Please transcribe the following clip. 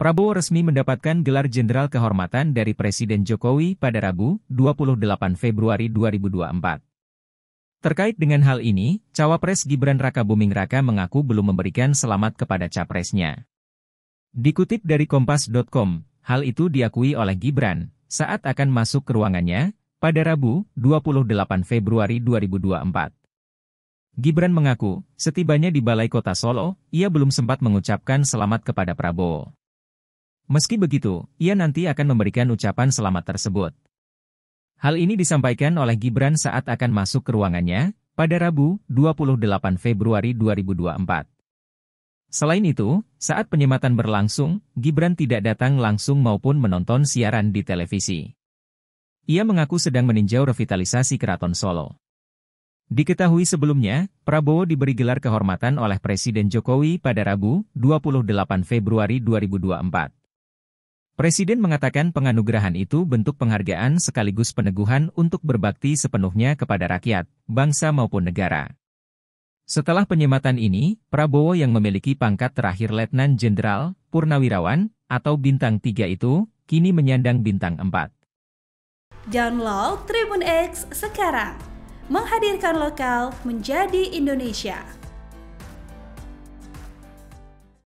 Prabowo resmi mendapatkan gelar Jenderal Kehormatan dari Presiden Jokowi pada Rabu, 28 Februari 2024. Terkait dengan hal ini, Cawapres Gibran Raka Buming Raka mengaku belum memberikan selamat kepada capresnya. Dikutip dari Kompas.com, hal itu diakui oleh Gibran saat akan masuk ke ruangannya pada Rabu, 28 Februari 2024. Gibran mengaku, setibanya di Balai Kota Solo, ia belum sempat mengucapkan selamat kepada Prabowo. Meski begitu, ia nanti akan memberikan ucapan selamat tersebut. Hal ini disampaikan oleh Gibran saat akan masuk ke ruangannya pada Rabu, 28 Februari 2024. Selain itu, saat penyematan berlangsung, Gibran tidak datang langsung maupun menonton siaran di televisi. Ia mengaku sedang meninjau revitalisasi Keraton Solo. Diketahui sebelumnya, Prabowo diberi gelar kehormatan oleh Presiden Jokowi pada Rabu, 28 Februari 2024. Presiden mengatakan penganugerahan itu bentuk penghargaan sekaligus peneguhan untuk berbakti sepenuhnya kepada rakyat, bangsa maupun negara. Setelah penyematan ini, Prabowo yang memiliki pangkat terakhir Letnan Jenderal, Purnawirawan, atau Bintang 3 itu, kini menyandang Bintang 4. Download Tribun X sekarang. Menghadirkan lokal menjadi Indonesia.